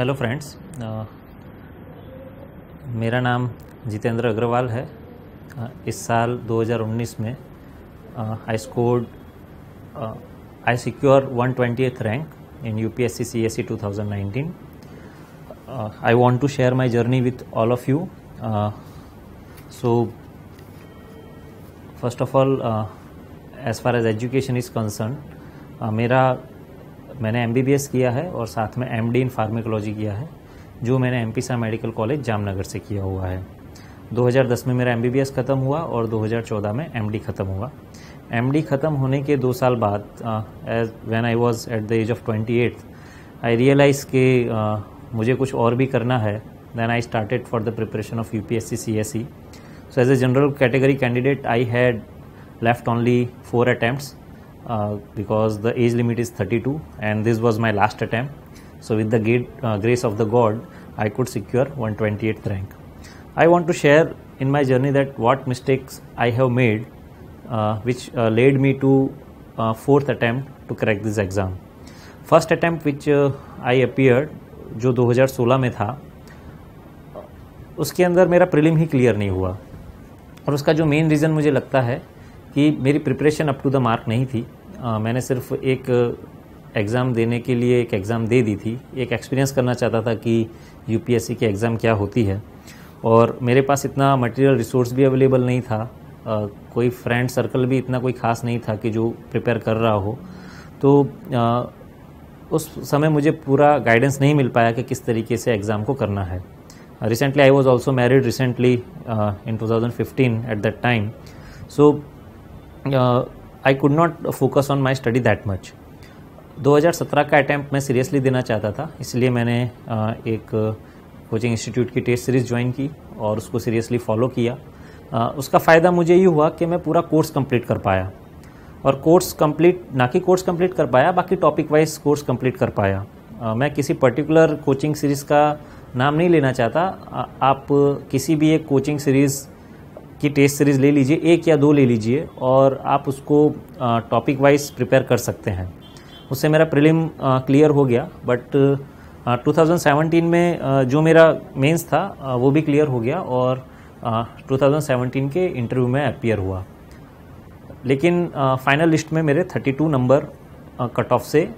Hello friends uh, मेरा नाम जितेंद्र अग्रवाल है uh, इस साल 2019 में I scored I secure one twenty rank in U P S C C S C two thousand nineteen I want to share my journey with all of you so first of all as far as education is concern मेरा मैंने M किया है और साथ में M इन फार्मिकोलॉजी किया है जो मैंने एम मेडिकल कॉलेज जामनगर से किया हुआ है 2010 में मेरा एम ख़त्म हुआ और 2014 में एम ख़त्म हुआ एम ख़त्म होने के दो साल बाद as when I was at the age of twenty eight I realize uh, मुझे कुछ और भी करना है then I started for the preparation of U P S C C S C so as a general category candidate I had left only four attempts because the age limit is 32 and this was my last attempt. So with the gate, uh, grace of the God, I could secure 128th rank. I want to share in my journey that what mistakes I have made uh, which uh, led me to uh, fourth attempt to crack this exam. first attempt which uh, i appeared jo 2016 mein tha उसके अंदर मेरा prelim ही clear नहीं हुआ और उसका जो main reason मुझे लगता है कि मेरी preparation up to the mark नहीं थी आ, हाँ, मैंने सिर्फ एक एग्ज़ाम देने के लिए एक एग्ज़ाम दे दी थी एक एक्सपीरियंस करना चाहता था कि यूपीएससी की एग्ज़ाम क्या होती है और मेरे पास इतना मटेरियल रिसोर्स भी अवेलेबल नहीं था आ, कोई फ्रेंड सर्कल भी इतना कोई ख़ास नहीं था कि जो प्रिपेयर कर रहा हो तो आ, उस समय मुझे पूरा गाइडेंस नहीं मिल पाया कि किस तरीके से एग्ज़ाम को करना है recently I was also married recently in 2015 at that time so I could not focus on my study that much 2017 का अटैम्प्ट मैं सीरियसली देना चाहता था इसलिए मैंने एक कोचिंग इंस्टीट्यूट की टेस्ट सीरीज ज्वाइन की और उसको सीरियसली फॉलो किया उसका फ़ायदा मुझे ये हुआ कि मैं पूरा कोर्स कंप्लीट कर पाया और कोर्स कंप्लीट ना कि कोर्स कंप्लीट कर पाया बाकी टॉपिक वाइज कोर्स कंप्लीट कर पाया मैं किसी पर्टिकुलर कोचिंग सीरीज़ का नाम नहीं लेना चाहता आप किसी भी एक कोचिंग सीरीज़ की टेस्ट सीरीज़ ले लीजिए एक या दो ले लीजिए और आप उसको टॉपिक वाइज प्रिपेयर कर सकते हैं उससे मेरा प्रिलिम क्लियर हो गया बट 2017 में जो मेरा मेंस था वो भी क्लियर हो गया और 2017 के इंटरव्यू में अपियर हुआ लेकिन फाइनल लिस्ट में मेरे 32 नंबर कट ऑफ से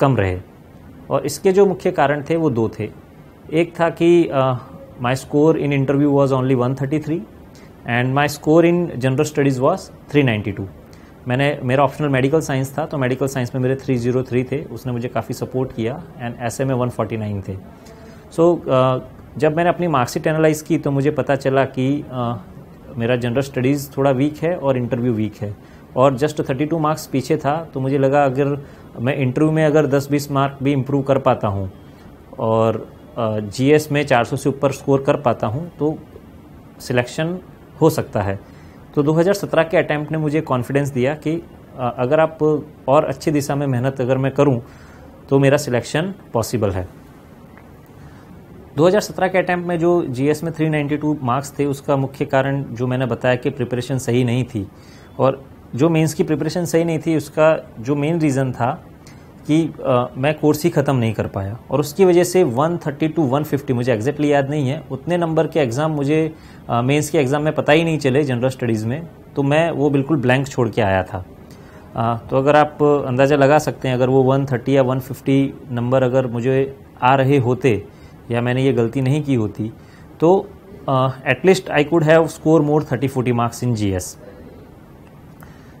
कम रहे और इसके जो मुख्य कारण थे वो दो थे एक था कि my score in interview was only 133 and my score in general studies was three ninety two मैंने मेरा ऑप्शनल मेडिकल साइंस था तो मेडिकल साइंस में मेरे थ्री जीरो थ्री थे उसने मुझे काफ़ी सपोर्ट किया एंड ऐसे में वन फोर्टी नाइन थे सो so, uh, जब मैंने अपनी मार्कशीट एनालाइज की तो मुझे पता चला कि uh, मेरा जनरल स्टडीज़ थोड़ा वीक है और इंटरव्यू वीक है और जस्ट थर्टी टू मार्क्स पीछे था तो मुझे लगा अगर मैं इंटरव्यू में अगर दस बीस मार्क भी इम्प्रूव कर पाता हूँ और जीएस uh, में चार से ऊपर स्कोर कर पाता हूँ तो सिलेक्शन हो सकता है तो 2017 के अटैम्प्ट ने मुझे कॉन्फिडेंस दिया कि अगर आप और अच्छी दिशा में मेहनत अगर मैं करूं तो मेरा सिलेक्शन पॉसिबल है 2017 के अटैम्प्ट में जो जीएस में 392 मार्क्स थे उसका मुख्य कारण जो मैंने बताया कि प्रिपरेशन सही नहीं थी और जो मेंस की प्रिपरेशन सही नहीं थी उसका जो मेन रीज़न था कि आ, मैं कोर्स ही ख़त्म नहीं कर पाया और उसकी वजह से 130 टू वन मुझे एग्जैक्टली याद नहीं है उतने नंबर के एग्ज़ाम मुझे मेंस के एग्ज़ाम में पता ही नहीं चले जनरल स्टडीज़ में तो मैं वो बिल्कुल ब्लैंक छोड़ के आया था आ, तो अगर आप अंदाज़ा लगा सकते हैं अगर वो 130 या 150 नंबर अगर मुझे आ रहे होते या मैंने ये गलती नहीं की होती तो at least I could have score more thirty forty marks in G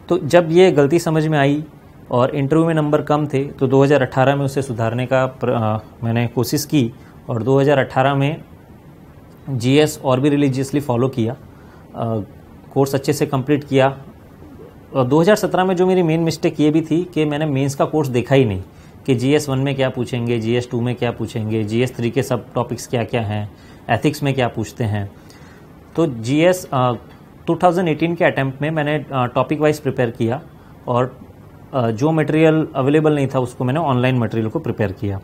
तो जब ये गलती समझ में आई और इंटरव्यू में नंबर कम थे तो 2018 में उसे सुधारने का प्र, आ, मैंने कोशिश की और 2018 में जीएस और भी रिलीजियसली फॉलो किया आ, कोर्स अच्छे से कंप्लीट किया और 2017 में जो मेरी मेन मिस्टेक ये भी थी कि मैंने मेंस का कोर्स देखा ही नहीं कि जी एस वन में क्या पूछेंगे जी एस टू में क्या पूछेंगे जी एस थ्री के सब टॉपिक्स क्या क्या हैं एथिक्स में क्या पूछते हैं तो G S two thousand eighteen के अटैम्प्ट में मैंने टॉपिक वाइज प्रिपेयर किया और जो मटेरियल अवेलेबल नहीं था उसको मैंने ऑनलाइन मटेरियल को प्रिपेयर किया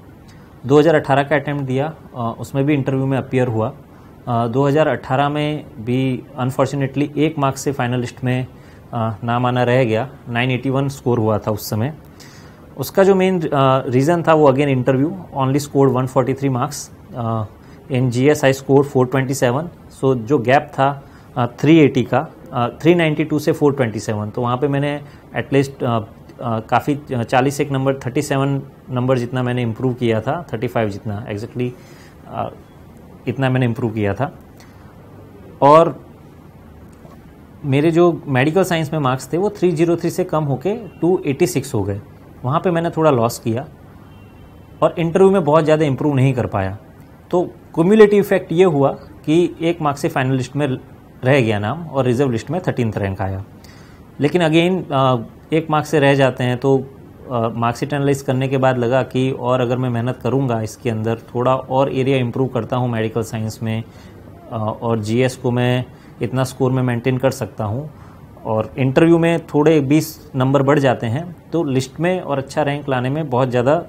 2018 का अटैम्प्ट दिया उसमें भी इंटरव्यू में अपियर हुआ 2018 में भी अनफॉर्चुनेटली एक मार्क्स से फाइनलिस्ट में नाम आना रह गया 981 स्कोर हुआ था उस समय उसका जो मेन रीज़न था वो again interview only score 143 marks in G S I score 427 so जो गैप था थ्री एटी का थ्री नाइन्टी टू से फोर ट्वेंटी सेवन तो वहाँ पे मैंने एटलीस्ट काफ़ी चालीस एक नंबर थर्टी सेवन नंबर जितना मैंने इम्प्रूव किया था थर्टी फाइव जितना एग्जैक्टली exactly, इतना मैंने इम्प्रूव किया था और मेरे जो मेडिकल साइंस में मार्क्स थे वो थ्री जीरो थ्री से कम होके सिक्स हो गए वहाँ पे मैंने थोड़ा लॉस किया और इंटरव्यू में बहुत ज़्यादा इम्प्रूव नहीं कर पाया तो कम्युलेटिव इफेक्ट ये हुआ कि एक मार्क्स से फाइनल लिस्ट में रह गया नाम और रिजर्व लिस्ट में थर्टीन रैंक आया लेकिन अगेन एक मार्क्स से रह जाते हैं तो मार्क्सिट एनालिस करने के बाद लगा कि और अगर मैं मेहनत करूँगा इसके अंदर थोड़ा और एरिया इम्प्रूव करता हूँ मेडिकल साइंस में आ, और जीएस को मैं इतना स्कोर में मेंटेन कर सकता हूँ और इंटरव्यू में थोड़े 20 नंबर बढ़ जाते हैं तो लिस्ट में और अच्छा रैंक लाने में बहुत ज़्यादा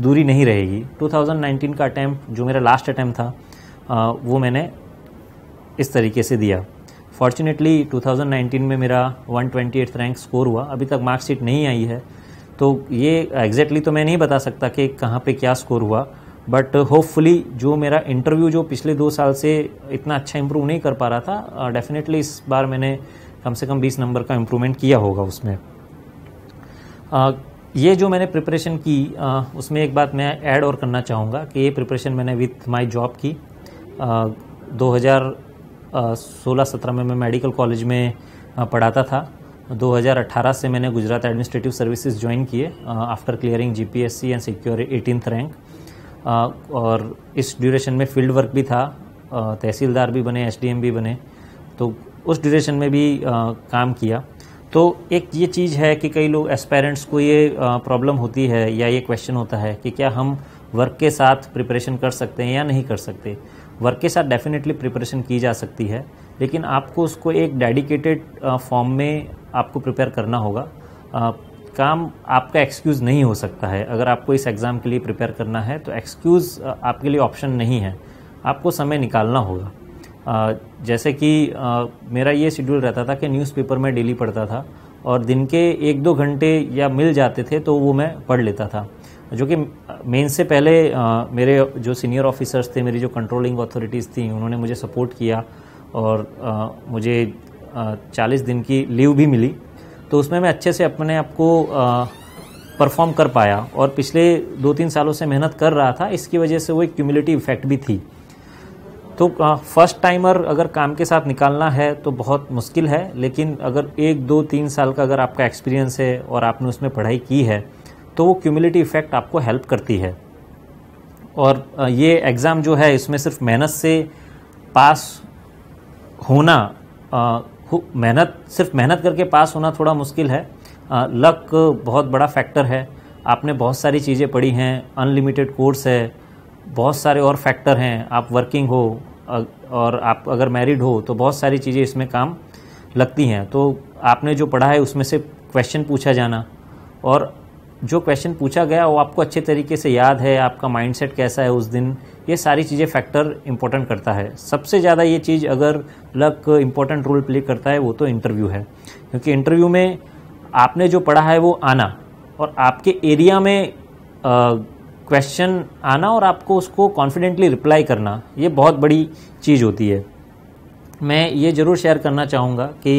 दूरी नहीं रहेगी 2019 का अटैम्प्ट जो मेरा लास्ट अटैम्प्ट था आ, वो मैंने इस तरीके से दिया फॉर्चुनेटली 2019 में मेरा वन रैंक स्कोर हुआ अभी तक मार्कशीट नहीं आई है तो ये एग्जैक्टली exactly तो मैं नहीं बता सकता कि कहाँ पे क्या स्कोर हुआ बट होपफुली जो मेरा इंटरव्यू जो पिछले दो साल से इतना अच्छा इम्प्रूव नहीं कर पा रहा था डेफिनेटली uh, इस बार मैंने कम से कम 20 नंबर का इम्प्रूवमेंट किया होगा उसमें आ, uh, ये जो मैंने प्रिपरेशन की आ, uh, उसमें एक बात मैं ऐड और करना चाहूँगा कि ये प्रिपरेशन मैंने विथ माई जॉब की आ, सोलह सत्रह में मैं मेडिकल कॉलेज में पढ़ाता था 2018 से मैंने गुजरात एडमिनिस्ट्रेटिव सर्विसेज ज्वाइन किए after clearing GPSC and secure eighteen rank और इस ड्यूरेशन में फील्ड वर्क भी था तहसीलदार भी बने एसडीएम भी बने तो उस ड्यूरेशन में भी आ, काम किया तो एक ये चीज़ है कि कई लोग एस्पेरेंट्स को ये प्रॉब्लम होती है या ये क्वेश्चन होता है कि क्या हम वर्क के साथ प्रिपरेशन कर सकते हैं या नहीं कर सकते वर्क के साथ डेफिनेटली प्रिपरेशन की जा सकती है लेकिन आपको उसको एक डेडिकेटेड फॉर्म में आपको प्रिपेयर करना होगा आ, काम आपका एक्सक्यूज़ नहीं हो सकता है अगर आपको इस एग्ज़ाम के लिए प्रिपेयर करना है तो एक्सक्यूज़ आपके लिए ऑप्शन नहीं है आपको समय निकालना होगा आ, जैसे कि आ, मेरा ये शेड्यूल रहता था कि न्यूज़पेपर में डेली पढ़ता था और दिन के एक दो घंटे या मिल जाते थे तो वो मैं पढ़ लेता था जो कि मेन से पहले आ, मेरे जो सीनियर ऑफिसर्स थे मेरी जो कंट्रोलिंग अथॉरिटीज़ थी उन्होंने मुझे सपोर्ट किया और आ, मुझे चालीस दिन की लीव भी मिली तो उसमें मैं अच्छे से अपने आप को परफॉर्म कर पाया और पिछले दो तीन सालों से मेहनत कर रहा था इसकी वजह से वो एक क्यूमिलिटी इफेक्ट भी थी तो फर्स्ट टाइमर अगर काम के साथ निकालना है तो बहुत मुश्किल है लेकिन अगर एक दो तीन साल का अगर आपका एक्सपीरियंस है और आपने उसमें पढ़ाई की है तो वो क्यूमिलिटी इफेक्ट आपको हेल्प करती है और ये एग्ज़ाम जो है इसमें सिर्फ मेहनत से पास होना मेहनत सिर्फ मेहनत करके पास होना थोड़ा मुश्किल है लक बहुत बड़ा फैक्टर है आपने बहुत सारी चीज़ें पढ़ी हैं अनलिमिटेड कोर्स है बहुत सारे और फैक्टर हैं आप वर्किंग हो और आप अगर मैरिड हो तो बहुत सारी चीज़ें इसमें काम लगती हैं तो आपने जो पढ़ा है उसमें से क्वेश्चन पूछा जाना और जो क्वेश्चन पूछा गया वो आपको अच्छे तरीके से याद है आपका माइंडसेट कैसा है उस दिन ये सारी चीज़ें फैक्टर इंपॉर्टेंट करता है सबसे ज़्यादा ये चीज़ अगर लक इम्पोर्टेंट रोल प्ले करता है वो तो इंटरव्यू है क्योंकि इंटरव्यू में आपने जो पढ़ा है वो आना और आपके एरिया में क्वेश्चन आना और आपको उसको कॉन्फिडेंटली रिप्लाई करना ये बहुत बड़ी चीज़ होती है मैं ये ज़रूर शेयर करना चाहूँगा कि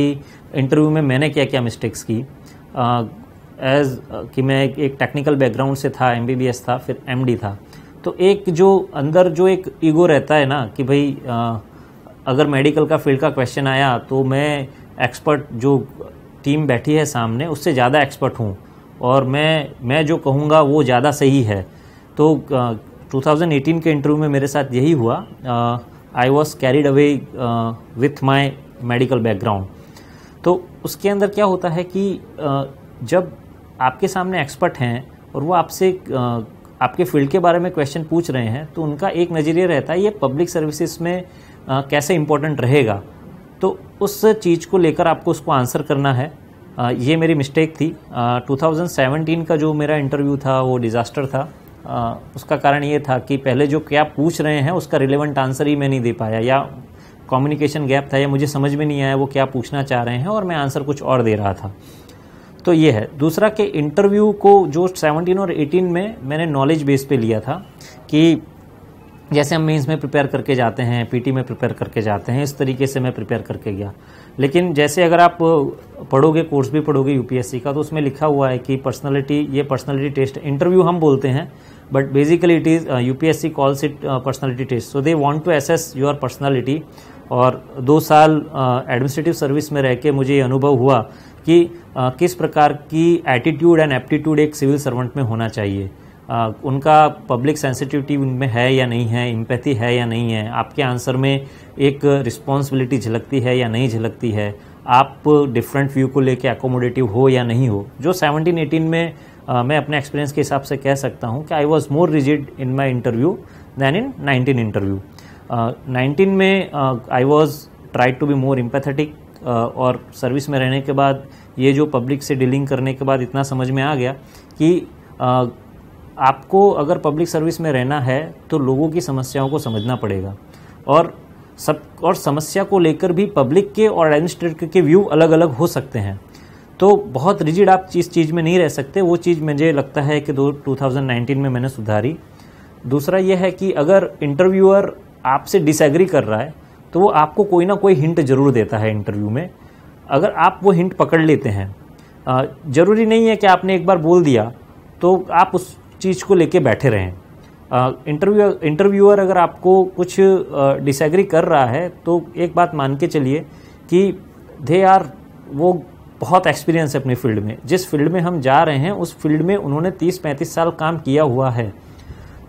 इंटरव्यू में मैंने क्या क्या मिस्टेक्स की एज uh, कि मैं एक टेक्निकल बैकग्राउंड से था एमबीबीएस था फिर एमडी था तो एक जो अंदर जो एक ईगो रहता है ना कि भाई आ, uh, अगर मेडिकल का फील्ड का क्वेश्चन आया तो मैं एक्सपर्ट जो टीम बैठी है सामने उससे ज़्यादा एक्सपर्ट हूँ और मैं मैं जो कहूँगा वो ज़्यादा सही है तो आ, uh, 2018 के इंटरव्यू में मेरे साथ यही हुआ I was carried away with my medical background तो उसके अंदर क्या होता है कि आ, जब आपके सामने एक्सपर्ट हैं और वो आपसे आपके फील्ड के बारे में क्वेश्चन पूछ रहे हैं तो उनका एक नज़रिया रहता है ये पब्लिक सर्विसेज में कैसे इम्पोर्टेंट रहेगा तो उस चीज़ को लेकर आपको उसको आंसर करना है ये मेरी मिस्टेक थी 2017 का जो मेरा इंटरव्यू था वो डिज़ास्टर था आ, उसका कारण ये था कि पहले जो क्या पूछ रहे हैं उसका रिलेवेंट आंसर ही मैं नहीं दे पाया या कम्युनिकेशन गैप था या मुझे समझ में नहीं आया वो क्या पूछना चाह रहे हैं और मैं आंसर कुछ और दे रहा था तो ये है दूसरा कि इंटरव्यू को जो 17 और 18 में मैंने नॉलेज बेस पे लिया था कि जैसे हम मेंस में प्रिपेयर करके जाते हैं पीटी में प्रिपेयर करके जाते हैं इस तरीके से मैं प्रिपेयर करके गया लेकिन जैसे अगर आप पढ़ोगे कोर्स भी पढ़ोगे यूपीएससी का तो उसमें लिखा हुआ है कि पर्सनालिटी ये पर्सनालिटी टेस्ट इंटरव्यू हम बोलते हैं but basically it is UPSC calls it personality test so they want to assess your personality और दो साल एडमिनिस्ट्रेटिव uh, सर्विस में रह के मुझे अनुभव हुआ कि आ, किस प्रकार की एटीट्यूड एंड एप्टीट्यूड एक सिविल सर्वेंट में होना चाहिए आ, उनका पब्लिक सेंसिटिविटी उनमें है या नहीं है इम्पैथी है या नहीं है आपके आंसर में एक रिस्पॉन्सिबिलिटी झलकती है या नहीं झलकती है आप डिफरेंट व्यू को लेके एकोमोडेटिव हो या नहीं हो जो सेवनटीन एटीन में आ, मैं अपने एक्सपीरियंस के हिसाब से कह सकता हूँ कि I was more rigid in my interview than in nineteen interview nineteen में I was try to be more empathetic और सर्विस में रहने के बाद ये जो पब्लिक से डीलिंग करने के बाद इतना समझ में आ गया कि आपको अगर पब्लिक सर्विस में रहना है तो लोगों की समस्याओं को समझना पड़ेगा और सब और समस्या को लेकर भी पब्लिक के और एडमिनिस्ट्रेटर के व्यू अलग अलग हो सकते हैं तो बहुत रिजिड आप इस चीज़ में नहीं रह सकते वो चीज़ मुझे लगता है कि दो 2019 में मैंने सुधारी दूसरा यह है कि अगर इंटरव्यूअर आपसे डिसएग्री कर रहा है तो वो आपको कोई ना कोई हिंट जरूर देता है इंटरव्यू में अगर आप वो हिंट पकड़ लेते हैं ज़रूरी नहीं है कि आपने एक बार बोल दिया तो आप उस चीज़ को लेके बैठे रहें इंटरव्यू इंटरव्यूअर अगर आपको कुछ डिसएग्री कर रहा है तो एक बात मान के चलिए कि दे आर वो बहुत एक्सपीरियंस है अपनी फील्ड में जिस फील्ड में हम जा रहे हैं उस फील्ड में उन्होंने 30-35 साल काम किया हुआ है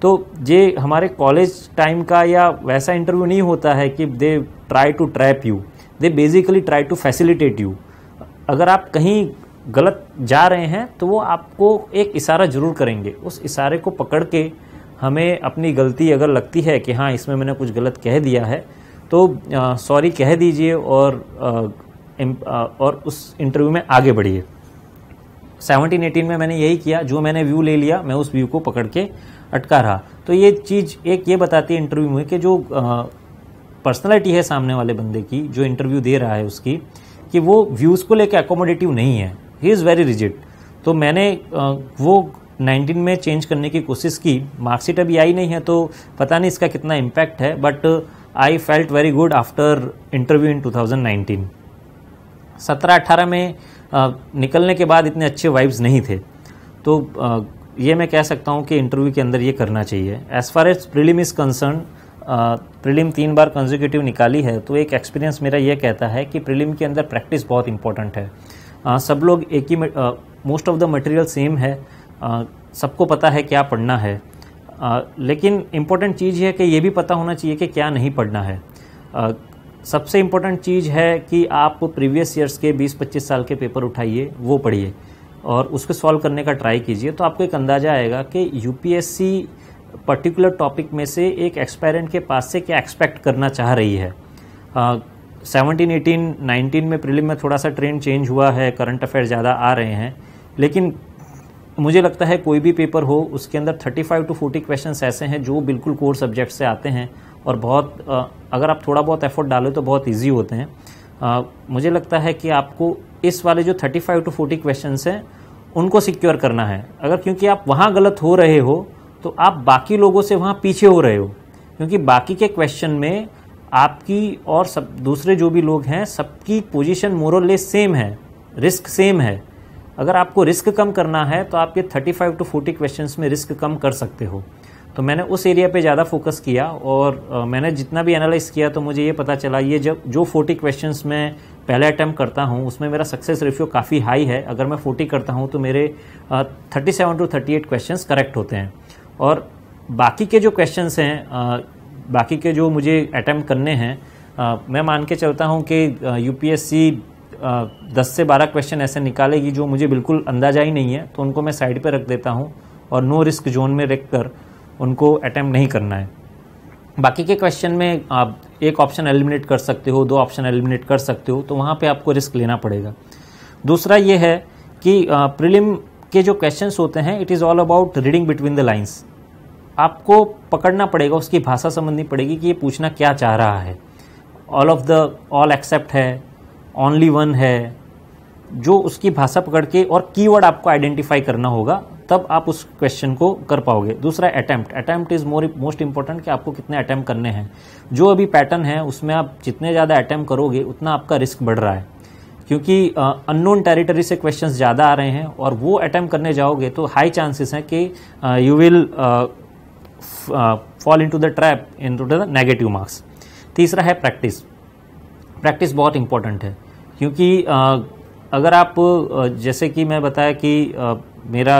तो ये हमारे कॉलेज टाइम का या वैसा इंटरव्यू नहीं होता है कि they try to trap you they basically try to facilitate you अगर आप कहीं गलत जा रहे हैं तो वो आपको एक इशारा ज़रूर करेंगे उस इशारे को पकड़ के हमें अपनी गलती अगर लगती है कि हाँ इसमें मैंने कुछ गलत कह दिया है तो सॉरी कह दीजिए और आ, आ, और उस इंटरव्यू में आगे बढ़िए सेवनटीन एटीन में मैंने यही किया जो मैंने व्यू ले लिया मैं उस व्यू को पकड़ के अटका रहा तो ये चीज़ एक ये बताती है इंटरव्यू में कि जो पर्सनैलिटी है सामने वाले बंदे की जो इंटरव्यू दे रहा है उसकी कि वो व्यूज़ को लेकर एकोमोडेटिव नहीं है ही इज़ वेरी रिजिड तो मैंने आ, वो 19 में चेंज करने की कोशिश की मार्कशीट अभी आई नहीं है तो पता नहीं इसका कितना इम्पैक्ट है but I felt very good after interview in 2019 सत्रह अट्ठारह में आ, निकलने के बाद इतने अच्छे वाइब्स नहीं थे तो ये मैं कह सकता हूँ कि इंटरव्यू के अंदर ये करना चाहिए as far as prelim is concern prelim तीन बार कंजिक्यूटिव निकाली है तो एक एक्सपीरियंस मेरा ये कहता है कि प्रिलिम के अंदर प्रैक्टिस बहुत इंपॉर्टेंट है uh, सब लोग एक ही most of the material same है uh, सबको पता है क्या पढ़ना है uh, लेकिन इम्पोर्टेंट चीज़ है कि ये भी पता होना चाहिए कि क्या नहीं पढ़ना है uh, सबसे इम्पोर्टेंट चीज़ है कि आप प्रीवियस ईयर्स के 20-25 साल के पेपर उठाइए वो पढ़िए और उसको सॉल्व करने का ट्राई कीजिए तो आपको एक अंदाज़ा आएगा कि यूपीएससी पर्टिकुलर टॉपिक में से एक एक्सपेरेंट के पास से क्या एक्सपेक्ट करना चाह रही है सेवनटीन एटीन नाइनटीन में प्रिलिम में थोड़ा सा ट्रेंड चेंज हुआ है करंट अफेयर ज़्यादा आ रहे हैं लेकिन मुझे लगता है कोई भी पेपर हो उसके अंदर thirty five to forty question ऐसे हैं जो बिल्कुल कोर सब्जेक्ट से आते हैं और बहुत अगर आप थोड़ा बहुत एफर्ट डालो तो बहुत ईजी होते हैं मुझे लगता है कि आपको इस वाले जो thirty five to forty question हैं उनको सिक्योर करना है अगर क्योंकि आप वहाँ गलत हो रहे हो तो आप बाकी लोगों से वहाँ पीछे हो रहे हो क्योंकि बाकी के क्वेश्चन में आपकी और सब दूसरे जो भी लोग हैं सबकी पोजिशन मोरलेस सेम है रिस्क सेम है अगर आपको रिस्क कम करना है तो आप ये thirty five to forty question में रिस्क कम कर सकते हो तो मैंने उस एरिया पे ज़्यादा फोकस किया और मैंने जितना भी एनालाइज किया तो मुझे ये पता चला ये जब जो फोर्टी क्वेश्चन में पहले अटैम्प्ट करता हूँ उसमें मेरा सक्सेस रेशियो काफ़ी हाई है अगर मैं फोर्टी करता हूँ तो मेरे thirty seven to thirty eight question correct होते हैं और बाकी के जो क्वेश्चन हैं बाकी के जो मुझे अटैम्प्ट करने हैं मैं मान के चलता हूँ कि सी दस से बारह क्वेश्चन ऐसे निकालेगी जो मुझे बिल्कुल अंदाजा ही नहीं है तो उनको मैं साइड पर रख देता हूँ और नो रिस्क जोन में रख कर उनको अटैम्प्ट नहीं करना है बाकी के क्वेश्चन में आप एक ऑप्शन एलिमिनेट कर सकते हो दो ऑप्शन एलिमिनेट कर सकते हो तो वहाँ पे आपको रिस्क लेना पड़ेगा दूसरा ये है कि प्रिलिम के जो क्वेश्चंस होते हैं it is all about reading between the lines आपको पकड़ना पड़ेगा उसकी भाषा समझनी पड़ेगी कि ये पूछना क्या चाह रहा है all of the all except है ओनली वन है जो उसकी भाषा पकड़ के और कीवर्ड आपको आइडेंटिफाई करना होगा तब आप उस क्वेश्चन को कर पाओगे दूसरा attempt attempt is more most important कि आपको कितने अटैम्प्ट करने हैं जो अभी पैटर्न है उसमें आप जितने ज़्यादा अटैम्प्ट करोगे उतना आपका रिस्क बढ़ रहा है क्योंकि अननोन टेरिटरी से क्वेश्चंस ज़्यादा आ रहे हैं और वो अटैम्प्ट करने जाओगे तो हाई चांसेस हैं कि you will fall into the trap into the negative marks तीसरा है प्रैक्टिस प्रैक्टिस बहुत इंपॉर्टेंट है क्योंकि uh, अगर आप uh, जैसे कि मैं बताया कि uh, मेरा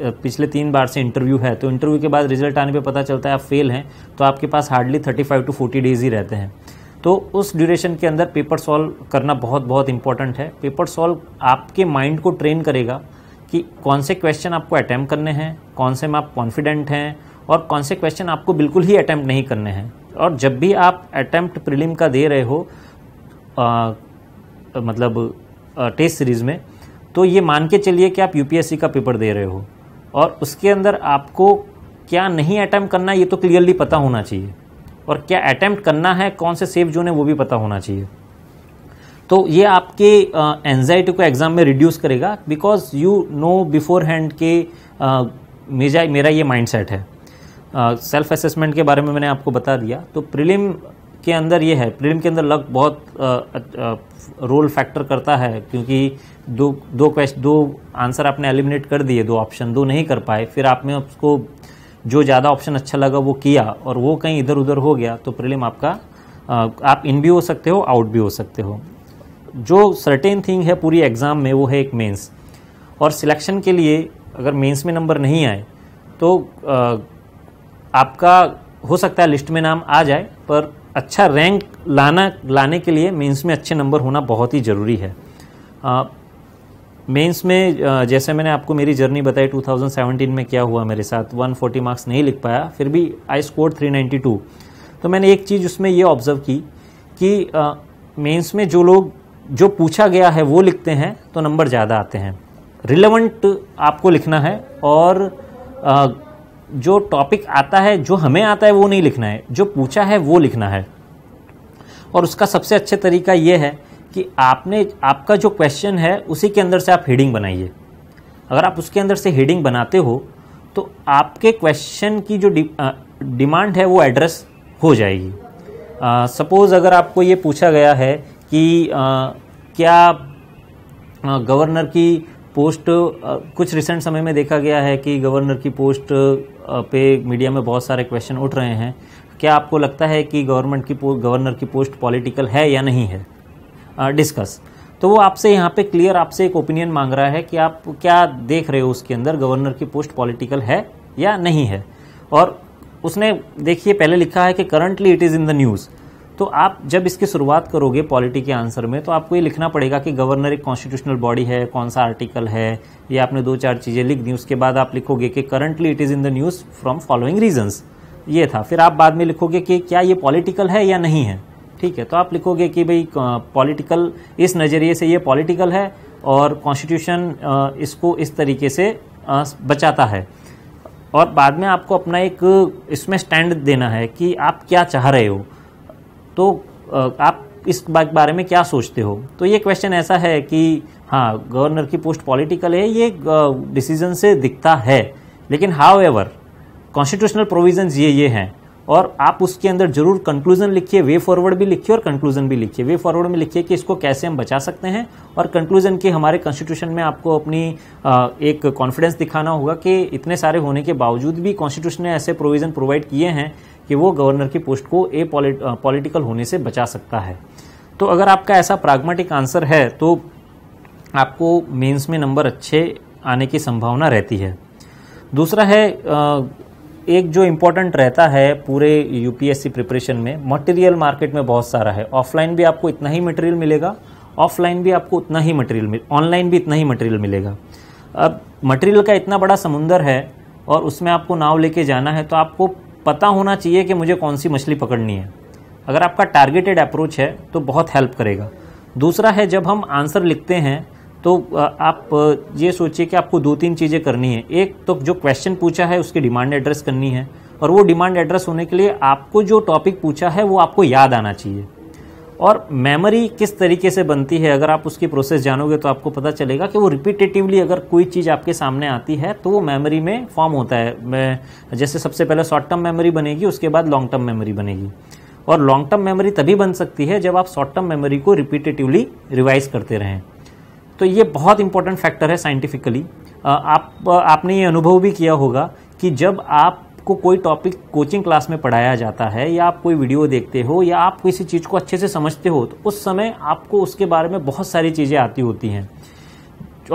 पिछले तीन बार से इंटरव्यू है तो इंटरव्यू के बाद रिजल्ट आने पे पता चलता है आप फेल हैं तो आपके पास hardly thirty five to forty days ही रहते हैं तो उस ड्यूरेशन के अंदर पेपर सॉल्व करना बहुत बहुत इंपॉर्टेंट है पेपर सॉल्व आपके माइंड को ट्रेन करेगा कि कौन से क्वेश्चन आपको अटैम्प्ट करने हैं कौन से में आप कॉन्फिडेंट हैं और कौन से क्वेश्चन आपको बिल्कुल ही अटैम्प्ट नहीं करने हैं और जब भी आप अटैम्प्ट प्रिलिम का दे रहे हो आ, मतलब टेस्ट सीरीज़ में तो ये मान के चलिए कि आप यूपीएससी का पेपर दे रहे हो और उसके अंदर आपको क्या नहीं अटैम्प्ट करना है ये तो क्लियरली पता होना चाहिए और क्या अटैम्प्ट करना है कौन से सेफ जोन है वो भी पता होना चाहिए तो ये आपके एनजाइटी को एग्ज़ाम में रिड्यूस करेगा because you know beforehand के मेजा मेरा ये माइंडसेट है सेल्फ uh, असेसमेंट के बारे में मैंने आपको बता दिया तो प्रिलिम के अंदर ये है प्रीलिम के अंदर लक बहुत रोल फैक्टर करता है क्योंकि दो दो क्वेश्चन दो आंसर आपने एलिमिनेट कर दिए दो ऑप्शन दो नहीं कर पाए फिर आपने उसको जो ज़्यादा ऑप्शन अच्छा लगा वो किया और वो कहीं इधर उधर हो गया तो प्रीलिम आपका आप इन भी हो सकते हो आउट भी हो सकते हो जो सर्टेन थिंग है पूरी एग्ज़ाम में वो है एक मेंस और सिलेक्शन के लिए अगर मेंस में नंबर नहीं आए तो आपका हो सकता है लिस्ट में नाम आ जाए पर अच्छा रैंक लाना लाने के लिए मेंस में अच्छे नंबर होना बहुत ही ज़रूरी है मेंस में जैसे मैंने आपको मेरी जर्नी बताई 2017 में क्या हुआ मेरे साथ 140 मार्क्स नहीं लिख पाया फिर भी आई स्कोर 392 तो मैंने एक चीज़ उसमें ये ऑब्ज़र्व की कि मेंस में जो लोग जो पूछा गया है वो लिखते हैं तो नंबर ज़्यादा आते हैं रिलेवेंट आपको लिखना है और जो टॉपिक आता है जो हमें आता है वो नहीं लिखना है जो पूछा है वो लिखना है और उसका सबसे अच्छे तरीका ये है कि आपने आपका जो क्वेश्चन है उसी के अंदर से आप हेडिंग बनाइए अगर आप उसके अंदर से हेडिंग बनाते हो तो आपके क्वेश्चन की जो डि, आ, डिमांड है वो एड्रेस हो जाएगी सपोज़ अगर आपको ये पूछा गया है कि आ, क्या गवर्नर की पोस्ट कुछ रिसेंट समय में देखा गया है कि गवर्नर की पोस्ट पे मीडिया में बहुत सारे क्वेश्चन उठ रहे हैं क्या आपको लगता है कि गवर्नमेंट की गवर्नर की पोस्ट पॉलिटिकल है या नहीं है डिस्कस तो वो आपसे यहाँ पे क्लियर आपसे एक ओपिनियन मांग रहा है कि आप क्या देख रहे हो उसके अंदर गवर्नर की पोस्ट पॉलिटिकल है या नहीं है और उसने देखिए पहले लिखा है कि currently it is in the news तो आप जब इसकी शुरुआत करोगे पॉलिटी के आंसर में तो आपको ये लिखना पड़ेगा कि गवर्नर एक कॉन्स्टिट्यूशनल बॉडी है कौन सा आर्टिकल है ये आपने दो चार चीज़ें लिख दी उसके बाद आप लिखोगे कि currently it is in the news from following reasons ये था फिर आप बाद में लिखोगे कि क्या ये पॉलिटिकल है या नहीं है ठीक है तो आप लिखोगे कि भाई पॉलिटिकल इस नज़रिए से ये पॉलिटिकल है और कॉन्स्टिट्यूशन इसको इस तरीके से बचाता है और बाद में आपको अपना एक इसमें स्टैंड देना है कि आप क्या चाह रहे हो तो आप इस बारे में क्या सोचते हो तो ये क्वेश्चन ऐसा है कि हाँ गवर्नर की पोस्ट पॉलिटिकल है ये डिसीजन से दिखता है लेकिन हाउ एवर कॉन्स्टिट्यूशनल प्रोविजन ये ये हैं और आप उसके अंदर जरूर कंक्लूजन लिखिए वे फॉरवर्ड भी लिखिए और कंक्लूजन भी लिखिए वे फॉरवर्ड में लिखिए कि इसको कैसे हम बचा सकते हैं और कंक्लूजन के हमारे कॉन्स्टिट्यूशन में आपको अपनी एक कॉन्फिडेंस दिखाना होगा कि इतने सारे होने के बावजूद भी कॉन्स्टिट्यूशन ने ऐसे प्रोविजन प्रोवाइड किए हैं कि वो गवर्नर की पोस्ट को ए पॉलिटिकल होने से बचा सकता है तो अगर आपका ऐसा प्राग्मेटिक आंसर है तो आपको मेंस में नंबर अच्छे आने की संभावना रहती है दूसरा है एक जो इम्पोर्टेंट रहता है पूरे यूपीएससी प्रिपरेशन में मटेरियल मार्केट में बहुत सारा है ऑफलाइन भी आपको इतना ही मटेरियल मिलेगा ऑफलाइन भी आपको उतना ही मटेरियल मिल ऑनलाइन भी इतना ही मटेरियल मिलेगा अब मटेरियल का इतना बड़ा समुंदर है और उसमें आपको नाव लेके जाना है तो आपको पता होना चाहिए कि मुझे कौन सी मछली पकड़नी है अगर आपका टारगेटेड अप्रोच है तो बहुत हेल्प करेगा दूसरा है जब हम आंसर लिखते हैं तो आप ये सोचिए कि आपको दो तीन चीज़ें करनी है एक तो जो क्वेश्चन पूछा है उसकी डिमांड एड्रेस करनी है और वो डिमांड एड्रेस होने के लिए आपको जो टॉपिक पूछा है वो आपको याद आना चाहिए और मेमोरी किस तरीके से बनती है अगर आप उसकी प्रोसेस जानोगे तो आपको पता चलेगा कि वो रिपीटेटिवली अगर कोई चीज़ आपके सामने आती है तो वो मेमोरी में फॉर्म होता है जैसे सबसे पहले शॉर्ट टर्म मेमोरी बनेगी उसके बाद लॉन्ग टर्म मेमोरी बनेगी और लॉन्ग टर्म मेमोरी तभी बन सकती है जब आप शॉर्ट टर्म मेमोरी को रिपीटेटिवली रिवाइज करते रहें तो ये बहुत इंपॉर्टेंट फैक्टर है साइंटिफिकली आप आपने ये अनुभव भी किया होगा कि जब आप आपको कोई टॉपिक कोचिंग क्लास में पढ़ाया जाता है या आप कोई वीडियो देखते हो या आप किसी चीज़ को अच्छे से समझते हो तो उस समय आपको उसके बारे में बहुत सारी चीज़ें आती होती हैं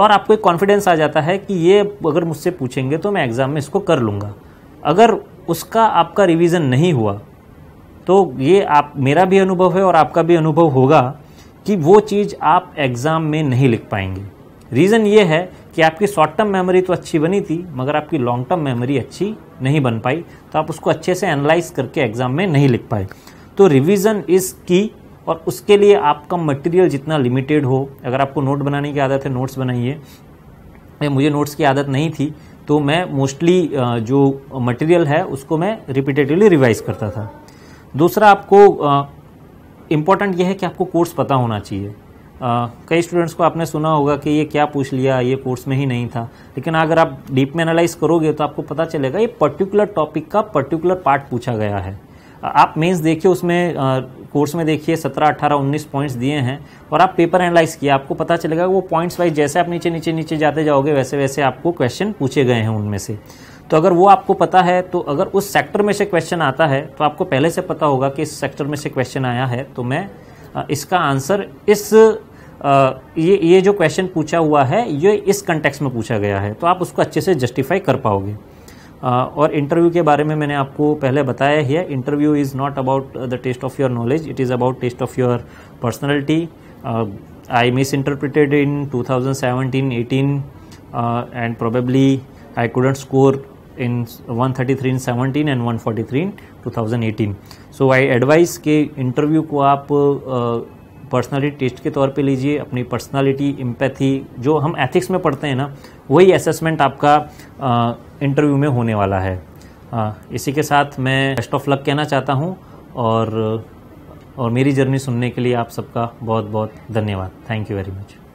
और आपको एक कॉन्फिडेंस आ जाता है कि ये अगर मुझसे पूछेंगे तो मैं एग्ज़ाम में इसको कर लूँगा अगर उसका आपका रिविजन नहीं हुआ तो ये आप मेरा भी अनुभव है और आपका भी अनुभव होगा कि वो चीज़ आप एग्ज़ाम में नहीं लिख पाएंगे रीज़न ये है कि आपकी शॉर्ट टर्म मेमोरी तो अच्छी बनी थी मगर आपकी लॉन्ग टर्म मेमोरी अच्छी नहीं बन पाई तो आप उसको अच्छे से एनालाइज करके एग्जाम में नहीं लिख पाए तो रिविज़न इज़ की और उसके लिए आपका मटेरियल जितना लिमिटेड हो अगर आपको नोट बनाने की आदत है नोट्स बनाइए मुझे नोट्स की आदत नहीं थी तो मैं मोस्टली जो मटेरियल है उसको मैं रिपीटेटिवली रिवाइज करता था दूसरा आपको इम्पॉर्टेंट यह है कि आपको कोर्स पता होना चाहिए कई स्टूडेंट्स को आपने सुना होगा कि ये क्या पूछ लिया ये कोर्स में ही नहीं था लेकिन अगर आप डीप में एनालाइज करोगे तो आपको पता चलेगा ये पर्टिकुलर टॉपिक का पर्टिकुलर पार्ट पूछा गया है आप मेंस देखिए उसमें आ, कोर्स में देखिए सत्रह अट्ठारह उन्नीस पॉइंट्स दिए हैं और आप पेपर एनालाइज किया आपको पता चलेगा वो पॉइंट्स वाइज जैसे आप नीचे नीचे नीचे जाते जाओगे वैसे वैसे आपको क्वेश्चन पूछे गए हैं उनमें से तो अगर वो आपको पता है तो अगर उस सेक्टर में से क्वेश्चन आता है तो आपको पहले से पता होगा कि इस सेक्टर में से क्वेश्चन आया है तो मैं इसका आंसर इस ये ये जो क्वेश्चन पूछा हुआ है ये इस कंटेक्स में पूछा गया है तो आप उसको अच्छे से जस्टिफाई कर पाओगे और इंटरव्यू के बारे में मैंने आपको पहले बताया ही है interview is not about the test of your knowledge it is about test of your personality I misinterpreted in two thousand and probably I couldn't score in 133 in 17 and 143 in two so I advise के interview को आप uh, personality test के तौर पे लीजिए अपनी personality empathy जो हम एथिक्स में पढ़ते हैं ना वही असेसमेंट आपका इंटरव्यू में होने वाला है आ, इसी के साथ मैं बेस्ट ऑफ लक कहना चाहता हूँ और और मेरी जर्नी सुनने के लिए आप सबका बहुत बहुत धन्यवाद थैंक यू वेरी मच